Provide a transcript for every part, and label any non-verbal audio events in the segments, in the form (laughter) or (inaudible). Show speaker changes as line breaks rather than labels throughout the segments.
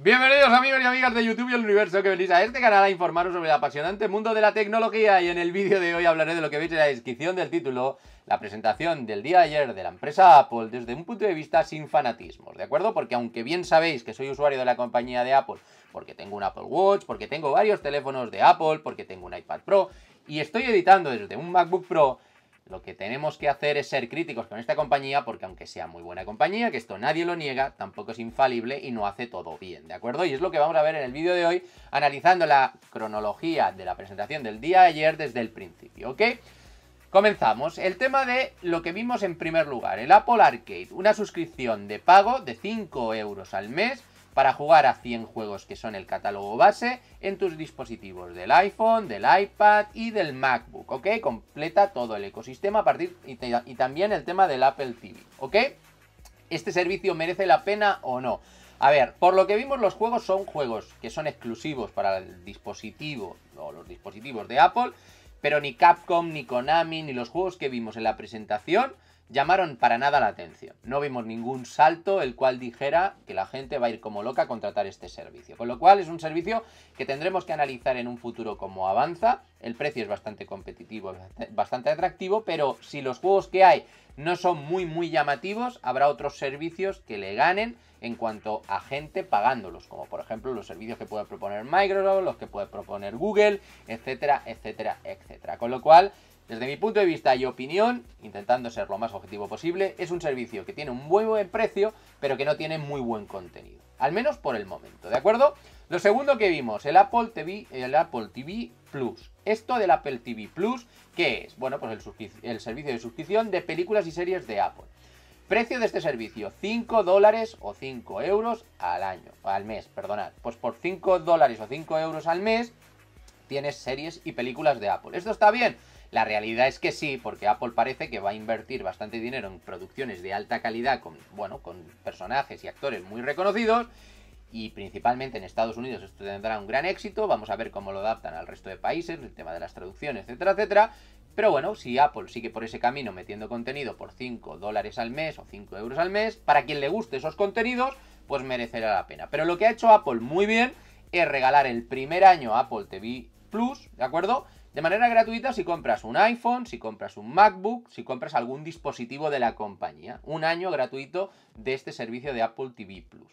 Bienvenidos amigos y amigas de YouTube y el universo que venís a este canal a informaros sobre el apasionante mundo de la tecnología y en el vídeo de hoy hablaré de lo que veis en la descripción del título, la presentación del día ayer de la empresa Apple desde un punto de vista sin fanatismos, ¿de acuerdo? Porque aunque bien sabéis que soy usuario de la compañía de Apple, porque tengo un Apple Watch, porque tengo varios teléfonos de Apple, porque tengo un iPad Pro y estoy editando desde un MacBook Pro, lo que tenemos que hacer es ser críticos con esta compañía porque aunque sea muy buena compañía, que esto nadie lo niega, tampoco es infalible y no hace todo bien, ¿de acuerdo? Y es lo que vamos a ver en el vídeo de hoy, analizando la cronología de la presentación del día de ayer desde el principio, ¿ok? Comenzamos. El tema de lo que vimos en primer lugar, el Apple Arcade, una suscripción de pago de 5 euros al mes para jugar a 100 juegos que son el catálogo base en tus dispositivos del iPhone, del iPad y del MacBook, ¿ok? Completa todo el ecosistema a partir y, también el tema del Apple TV, ¿ok? ¿Este servicio merece la pena o no? A ver, por lo que vimos los juegos son juegos que son exclusivos para el dispositivo o los dispositivos de Apple, pero ni Capcom, ni Konami, ni los juegos que vimos en la presentación llamaron para nada la atención. No vimos ningún salto el cual dijera que la gente va a ir como loca a contratar este servicio. Con lo cual es un servicio que tendremos que analizar en un futuro cómo avanza. El precio es bastante competitivo, bastante atractivo, pero si los juegos que hay no son muy muy llamativos, habrá otros servicios que le ganen en cuanto a gente pagándolos, como por ejemplo los servicios que puede proponer Microsoft, los que puede proponer Google, etcétera, etcétera, etcétera. Con lo cual desde mi punto de vista y opinión, intentando ser lo más objetivo posible, es un servicio que tiene un muy buen precio, pero que no tiene muy buen contenido. Al menos por el momento, ¿de acuerdo? Lo segundo que vimos, el Apple TV, el Apple TV Plus. Esto del Apple TV Plus, ¿qué es? Bueno, pues el, el servicio de suscripción de películas y series de Apple. Precio de este servicio, 5 dólares o 5 euros al año, al mes, perdonad. Pues por 5 dólares o 5 euros al mes tienes series y películas de Apple. ¿Esto está bien? La realidad es que sí, porque Apple parece que va a invertir bastante dinero en producciones de alta calidad con, bueno, con personajes y actores muy reconocidos y principalmente en Estados Unidos esto tendrá un gran éxito, vamos a ver cómo lo adaptan al resto de países, el tema de las traducciones, etcétera, etcétera. Pero bueno, si Apple sigue por ese camino metiendo contenido por 5 dólares al mes o 5 euros al mes, para quien le guste esos contenidos, pues merecerá la pena. Pero lo que ha hecho Apple muy bien es regalar el primer año Apple TV Plus, ¿de acuerdo? De manera gratuita si compras un iPhone, si compras un MacBook, si compras algún dispositivo de la compañía. Un año gratuito de este servicio de Apple TV Plus.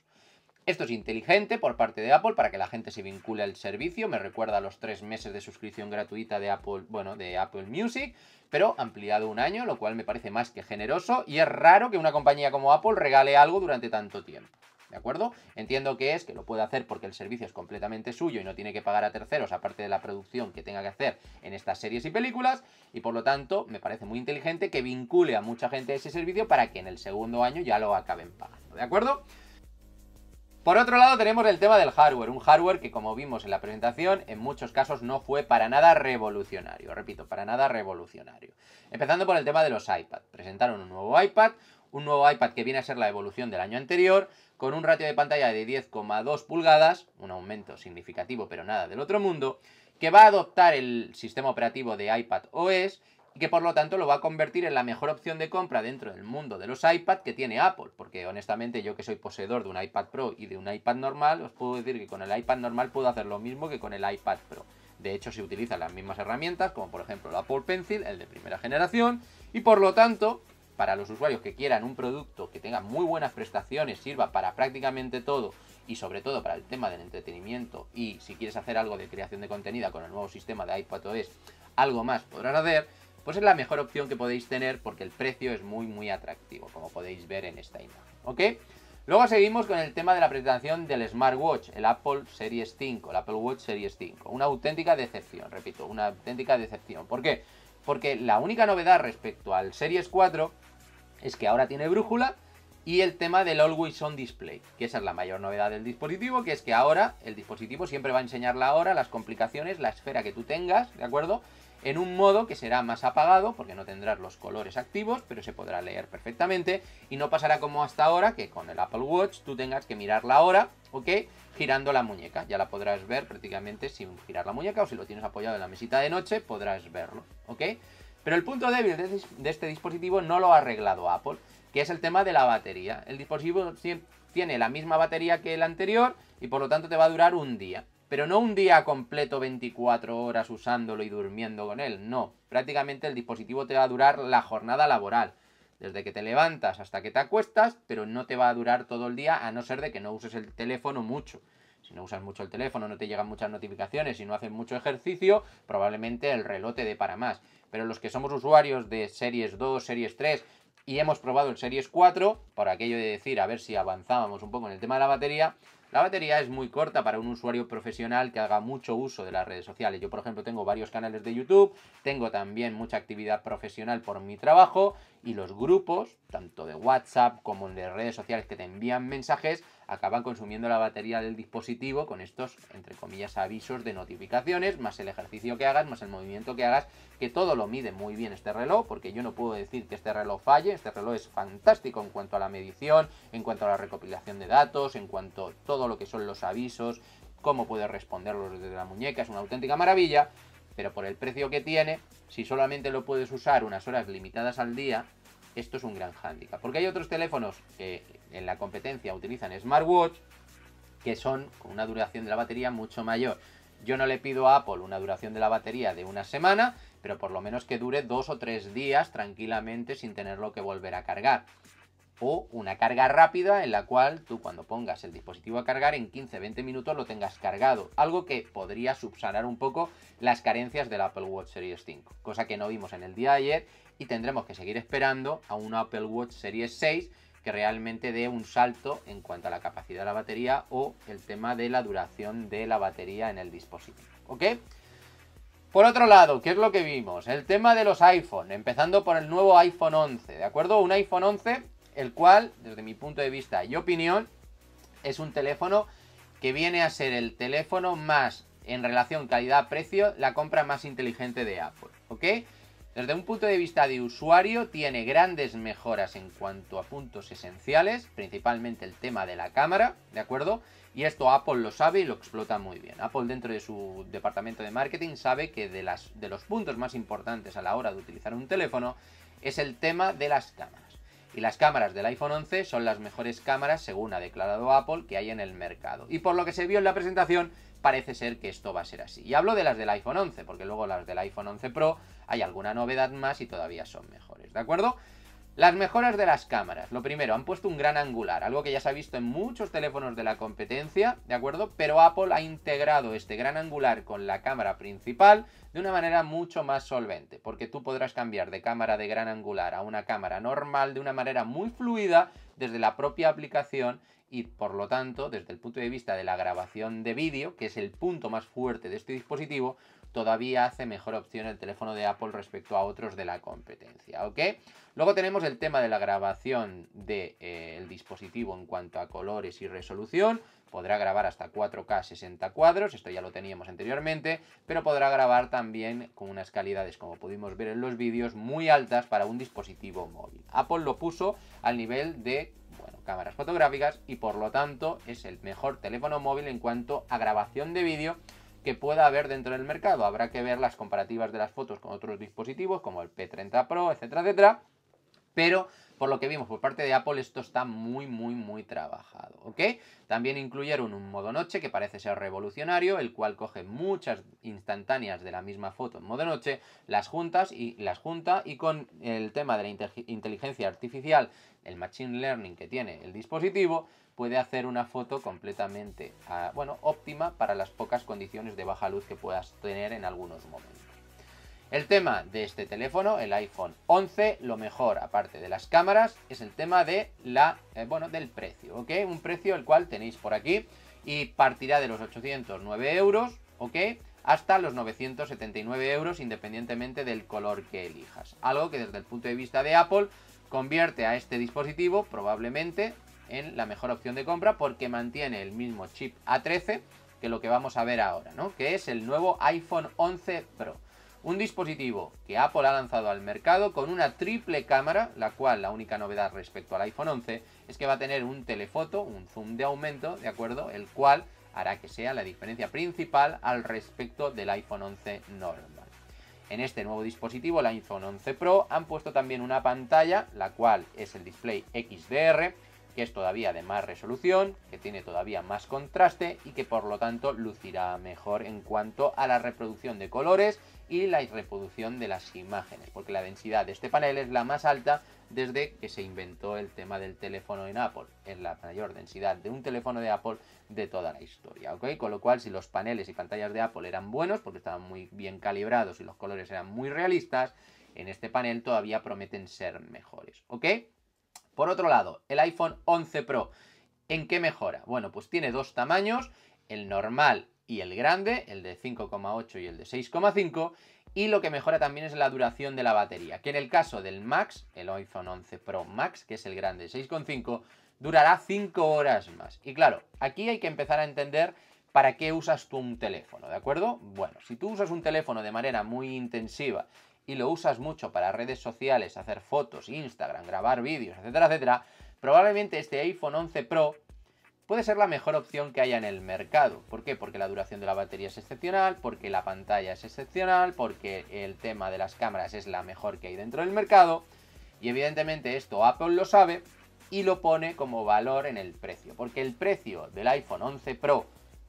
Esto es inteligente por parte de Apple para que la gente se vincule al servicio. Me recuerda a los tres meses de suscripción gratuita de Apple, bueno, de Apple Music, pero ampliado un año, lo cual me parece más que generoso y es raro que una compañía como Apple regale algo durante tanto tiempo. ¿de acuerdo? Entiendo que es que lo puede hacer porque el servicio es completamente suyo y no tiene que pagar a terceros aparte de la producción que tenga que hacer en estas series y películas y por lo tanto me parece muy inteligente que vincule a mucha gente a ese servicio para que en el segundo año ya lo acaben pagando, ¿de acuerdo? Por otro lado tenemos el tema del hardware, un hardware que como vimos en la presentación en muchos casos no fue para nada revolucionario, repito, para nada revolucionario. Empezando por el tema de los iPad, presentaron un nuevo iPad, un nuevo iPad que viene a ser la evolución del año anterior, con un ratio de pantalla de 10,2 pulgadas, un aumento significativo pero nada del otro mundo, que va a adoptar el sistema operativo de iPad OS y que por lo tanto lo va a convertir en la mejor opción de compra dentro del mundo de los iPad que tiene Apple, porque honestamente yo que soy poseedor de un iPad Pro y de un iPad normal, os puedo decir que con el iPad normal puedo hacer lo mismo que con el iPad Pro. De hecho, se utilizan las mismas herramientas, como por ejemplo el Apple Pencil, el de primera generación, y por lo tanto, para los usuarios que quieran un producto que tenga muy buenas prestaciones, sirva para prácticamente todo y sobre todo para el tema del entretenimiento y si quieres hacer algo de creación de contenido con el nuevo sistema de iPadOS, algo más podrás hacer, pues es la mejor opción que podéis tener porque el precio es muy muy atractivo, como podéis ver en esta imagen, ¿ok? Luego seguimos con el tema de la presentación del smartwatch, el Apple Series 5, el Apple Watch Series 5. Una auténtica decepción, repito, una auténtica decepción. ¿Por qué? Porque la única novedad respecto al Series 4 es que ahora tiene brújula y el tema del Always On Display, que esa es la mayor novedad del dispositivo, que es que ahora el dispositivo siempre va a enseñar la hora, las complicaciones, la esfera que tú tengas, ¿de acuerdo? En un modo que será más apagado, porque no tendrás los colores activos, pero se podrá leer perfectamente y no pasará como hasta ahora, que con el Apple Watch tú tengas que mirar la hora, ¿ok? Girando la muñeca, ya la podrás ver prácticamente sin girar la muñeca o si lo tienes apoyado en la mesita de noche, podrás verlo, ¿ok? Pero el punto débil de este dispositivo no lo ha arreglado Apple, que es el tema de la batería. El dispositivo tiene la misma batería que el anterior y por lo tanto te va a durar un día. Pero no un día completo 24 horas usándolo y durmiendo con él, no. Prácticamente el dispositivo te va a durar la jornada laboral. Desde que te levantas hasta que te acuestas, pero no te va a durar todo el día a no ser de que no uses el teléfono mucho. Si no usas mucho el teléfono, no te llegan muchas notificaciones, y no haces mucho ejercicio, probablemente el relote de dé para más. Pero los que somos usuarios de Series 2, Series 3 y hemos probado el Series 4, por aquello de decir a ver si avanzábamos un poco en el tema de la batería, la batería es muy corta para un usuario profesional que haga mucho uso de las redes sociales. Yo, por ejemplo, tengo varios canales de YouTube, tengo también mucha actividad profesional por mi trabajo y los grupos, tanto de WhatsApp como de redes sociales que te envían mensajes, acaban consumiendo la batería del dispositivo con estos, entre comillas, avisos de notificaciones, más el ejercicio que hagas, más el movimiento que hagas, que todo lo mide muy bien este reloj, porque yo no puedo decir que este reloj falle, este reloj es fantástico en cuanto a la medición, en cuanto a la recopilación de datos, en cuanto a todo lo que son los avisos, cómo puedes responderlos desde la muñeca, es una auténtica maravilla, pero por el precio que tiene, si solamente lo puedes usar unas horas limitadas al día, esto es un gran hándicap. Porque hay otros teléfonos que en la competencia utilizan smartwatch que son con una duración de la batería mucho mayor. Yo no le pido a Apple una duración de la batería de una semana, pero por lo menos que dure dos o tres días tranquilamente sin tenerlo que volver a cargar. O una carga rápida en la cual tú cuando pongas el dispositivo a cargar en 15-20 minutos lo tengas cargado. Algo que podría subsanar un poco las carencias del Apple Watch Series 5. Cosa que no vimos en el día de ayer y tendremos que seguir esperando a un Apple Watch Series 6 que realmente dé un salto en cuanto a la capacidad de la batería o el tema de la duración de la batería en el dispositivo. ¿Ok? Por otro lado, ¿qué es lo que vimos? El tema de los iPhone, empezando por el nuevo iPhone 11, ¿de acuerdo? Un iPhone 11, el cual, desde mi punto de vista y opinión, es un teléfono que viene a ser el teléfono más, en relación calidad-precio, la compra más inteligente de Apple, ¿ok? Desde un punto de vista de usuario, tiene grandes mejoras en cuanto a puntos esenciales, principalmente el tema de la cámara, ¿de acuerdo? Y esto Apple lo sabe y lo explota muy bien. Apple dentro de su departamento de marketing sabe que de, los puntos más importantes a la hora de utilizar un teléfono es el tema de las cámaras. Y las cámaras del iPhone 11 son las mejores cámaras, según ha declarado Apple, que hay en el mercado. Y por lo que se vio en la presentación, parece ser que esto va a ser así. Y hablo de las del iPhone 11, porque luego las del iPhone 11 Pro hay alguna novedad más y todavía son mejores, ¿de acuerdo? Las mejoras de las cámaras. Lo primero, han puesto un gran angular, algo que ya se ha visto en muchos teléfonos de la competencia, ¿de acuerdo? Pero Apple ha integrado este gran angular con la cámara principal de una manera mucho más solvente, porque tú podrás cambiar de cámara de gran angular a una cámara normal de una manera muy fluida desde la propia aplicación y por lo tanto, desde el punto de vista de la grabación de vídeo, que es el punto más fuerte de este dispositivo, todavía hace mejor opción el teléfono de Apple respecto a otros de la competencia, ¿ok? Luego tenemos el tema de la grabación del eh, dispositivo en cuanto a colores y resolución. Podrá grabar hasta 4K 60 cuadros, esto ya lo teníamos anteriormente, pero podrá grabar también con unas calidades, como pudimos ver en los vídeos, muy altas para un dispositivo móvil. Apple lo puso al nivel de cámaras fotográficas y por lo tanto es el mejor teléfono móvil en cuanto a grabación de vídeo que pueda haber dentro del mercado. Habrá que ver las comparativas de las fotos con otros dispositivos como el P30 Pro, etcétera, etcétera. Pero por lo que vimos por parte de Apple, esto está muy, muy, muy trabajado, ¿ok? También incluyeron un modo noche que parece ser revolucionario, el cual coge muchas instantáneas de la misma foto en modo noche, las juntas y las junta y con el tema de la inteligencia artificial el Machine Learning que tiene el dispositivo, puede hacer una foto completamente, ah, bueno, óptima para las pocas condiciones de baja luz que puedas tener en algunos momentos. El tema de este teléfono, el iPhone 11, lo mejor, aparte de las cámaras, es el tema de la, eh, bueno, del precio, Un precio el cual tenéis por aquí y partirá de los 809 euros, ¿ok? Hasta los 979 euros independientemente del color que elijas. Algo que desde el punto de vista de Apple convierte a este dispositivo probablemente en la mejor opción de compra porque mantiene el mismo chip A13 que lo que vamos a ver ahora, ¿no? Que es el nuevo iPhone 11 Pro. Un dispositivo que Apple ha lanzado al mercado con una triple cámara, la cual la única novedad respecto al iPhone 11 es que va a tener un telefoto, un zoom de aumento, ¿de acuerdo? El cual hará que sea la diferencia principal al respecto del iPhone 11 normal. En este nuevo dispositivo, la iPhone 11 Pro, han puesto también una pantalla, la cual es el display XDR, que es todavía de más resolución, que tiene todavía más contraste y que por lo tanto lucirá mejor en cuanto a la reproducción de colores y la reproducción de las imágenes, porque la densidad de este panel es la más alta desde que se inventó el tema del teléfono en Apple. Es la mayor densidad de un teléfono de Apple de toda la historia, ¿ok? Con lo cual, si los paneles y pantallas de Apple eran buenos, porque estaban muy bien calibrados y los colores eran muy realistas, en este panel todavía prometen ser mejores, ¿ok? Por otro lado, el iPhone 11 Pro, ¿en qué mejora? Bueno, pues tiene dos tamaños, el normal y el grande, el de 5,8 y el de 6,5, y lo que mejora también es la duración de la batería, que en el caso del Max, el iPhone 11 Pro Max, que es el grande 6,5, durará 5 horas más. Y claro, aquí hay que empezar a entender para qué usas tú un teléfono, ¿de acuerdo? Bueno, si tú usas un teléfono de manera muy intensiva y lo usas mucho para redes sociales, hacer fotos, Instagram, grabar vídeos, etcétera, etcétera, probablemente este iPhone 11 Pro puede ser la mejor opción que haya en el mercado. ¿Por qué? Porque la duración de la batería es excepcional, porque la pantalla es excepcional, porque el tema de las cámaras es la mejor que hay dentro del mercado. Y evidentemente esto Apple lo sabe y lo pone como valor en el precio. Porque el precio del iPhone 11 Pro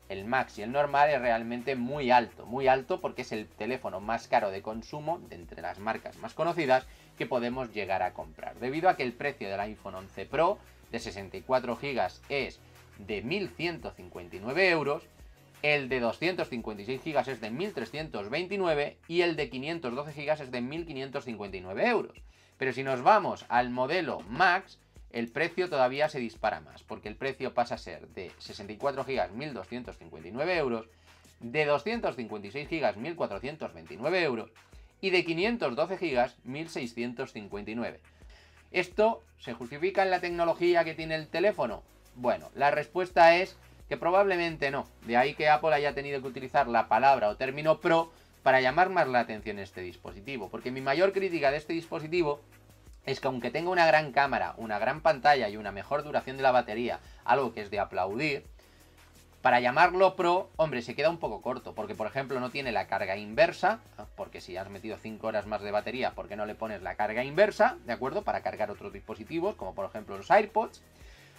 el Max y el normal es realmente muy alto, muy alto porque es el teléfono más caro de consumo de entre las marcas más conocidas que podemos llegar a comprar. Debido a que el precio del iPhone 11 Pro de 64 GB es de 1.159 euros, el de 256 GB es de 1.329 y el de 512 GB es de 1.559 euros. Pero si nos vamos al modelo Max, el precio todavía se dispara más, porque el precio pasa a ser de 64 GB 1.259 euros, de 256 GB 1.429 euros y de 512 GB 1.659. ¿Esto se justifica en la tecnología que tiene el teléfono? Bueno, la respuesta es que probablemente no. De ahí que Apple haya tenido que utilizar la palabra o término Pro para llamar más la atención este dispositivo, porque mi mayor crítica de este dispositivo es que aunque tenga una gran cámara, una gran pantalla y una mejor duración de la batería, algo que es de aplaudir, para llamarlo Pro, hombre, se queda un poco corto, porque por ejemplo no tiene la carga inversa, porque si has metido 5 horas más de batería, ¿por qué no le pones la carga inversa? ¿De acuerdo? Para cargar otros dispositivos, como por ejemplo los AirPods.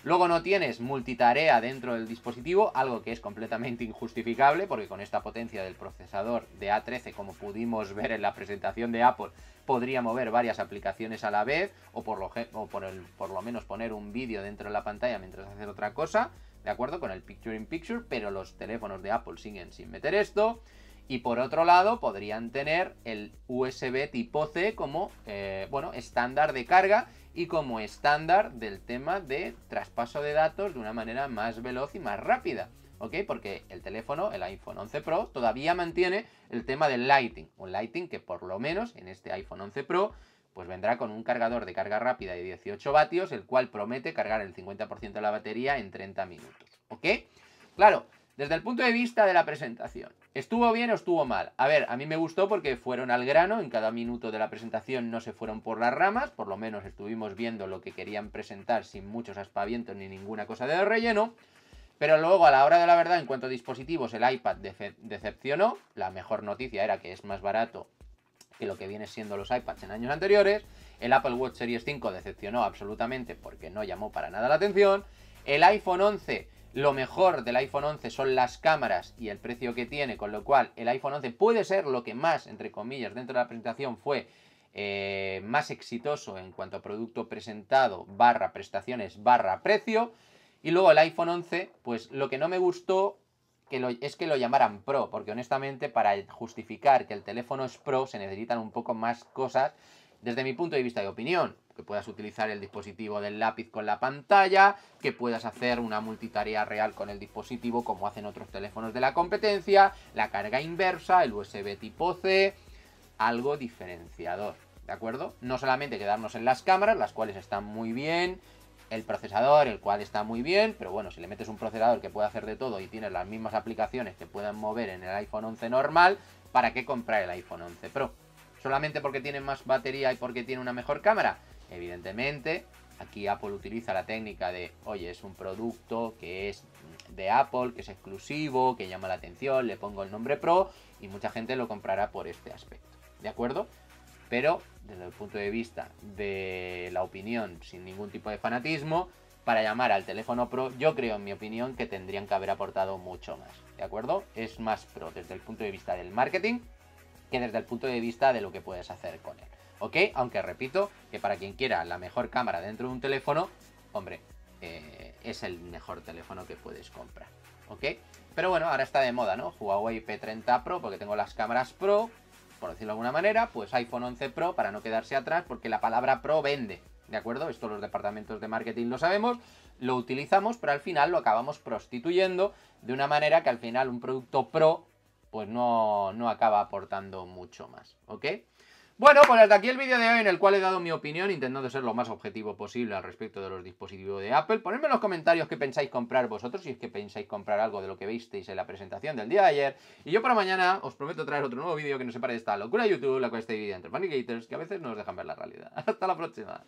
Luego no tienes multitarea dentro del dispositivo, algo que es completamente injustificable porque con esta potencia del procesador de A13, como pudimos ver en la presentación de Apple, podría mover varias aplicaciones a la vez o por lo, menos poner un vídeo dentro de la pantalla mientras hacer otra cosa, ¿de acuerdo? Con el Picture in Picture, pero los teléfonos de Apple siguen sin meter esto. Y por otro lado, podrían tener el USB tipo C como eh, bueno, estándar de carga y como estándar del tema de traspaso de datos de una manera más veloz y más rápida. ¿ok? Porque el teléfono, el iPhone 11 Pro, todavía mantiene el tema del Lighting. Un Lighting que por lo menos en este iPhone 11 Pro pues vendrá con un cargador de carga rápida de 18 vatios, el cual promete cargar el 50% de la batería en 30 minutos. ¿Ok? Claro, desde el punto de vista de la presentación, ¿estuvo bien o estuvo mal? A ver, a mí me gustó porque fueron al grano, en cada minuto de la presentación no se fueron por las ramas, por lo menos estuvimos viendo lo que querían presentar sin muchos aspavientos ni ninguna cosa de relleno. Pero luego, a la hora de la verdad, en cuanto a dispositivos, el iPad decepcionó. La mejor noticia era que es más barato que lo que viene siendo los iPads en años anteriores. El Apple Watch Series 5 decepcionó absolutamente porque no llamó para nada la atención. El iPhone 11 lo mejor del iPhone 11 son las cámaras y el precio que tiene, con lo cual el iPhone 11 puede ser lo que más, entre comillas, dentro de la presentación fue eh, más exitoso en cuanto a producto presentado, barra prestaciones, barra precio. Y luego el iPhone 11, pues lo que no me gustó es que lo llamaran Pro, porque honestamente para justificar que el teléfono es Pro se necesitan un poco más cosas desde mi punto de vista y opinión, que puedas utilizar el dispositivo del lápiz con la pantalla, que puedas hacer una multitarea real con el dispositivo como hacen otros teléfonos de la competencia, la carga inversa, el USB tipo C, algo diferenciador, ¿de acuerdo? No solamente quedarnos en las cámaras, las cuales están muy bien, el procesador, el cual está muy bien, pero bueno, si le metes un procesador que puede hacer de todo y tienes las mismas aplicaciones que puedan mover en el iPhone 11 normal, ¿para qué comprar el iPhone 11 Pro? solamente porque tiene más batería y porque tiene una mejor cámara. Evidentemente, aquí Apple utiliza la técnica de, oye, es un producto que es de Apple, que es exclusivo, que llama la atención, le pongo el nombre Pro y mucha gente lo comprará por este aspecto. ¿De acuerdo? Pero desde el punto de vista de la opinión, sin ningún tipo de fanatismo, para llamar al teléfono Pro, yo creo, en mi opinión, que tendrían que haber aportado mucho más. ¿De acuerdo? Es más Pro desde el punto de vista del marketing que desde el punto de vista de lo que puedes hacer con él. ¿Ok? Aunque repito que para quien quiera la mejor cámara dentro de un teléfono, hombre, eh, es el mejor teléfono que puedes comprar. ¿Ok? Pero bueno, ahora está de moda, ¿no? Huawei P30 Pro, porque tengo las cámaras Pro, por decirlo de alguna manera, pues iPhone 11 Pro para no quedarse atrás, porque la palabra Pro vende, ¿de acuerdo? Esto los departamentos de marketing lo sabemos, lo utilizamos, pero al final lo acabamos prostituyendo de una manera que al final un producto Pro pues no, acaba aportando mucho más, ¿ok? Bueno, pues hasta aquí el vídeo de hoy en el cual he dado mi opinión, intentando ser lo más objetivo posible al respecto de los dispositivos de Apple. Ponedme en los comentarios qué pensáis comprar vosotros, si es que pensáis comprar algo de lo que visteis en la presentación del día de ayer. Y yo para mañana os prometo traer otro nuevo vídeo que nos separe de esta locura de YouTube, la cual está dividida entre Gators que a veces nos dejan ver la realidad. (laughs) ¡Hasta la próxima!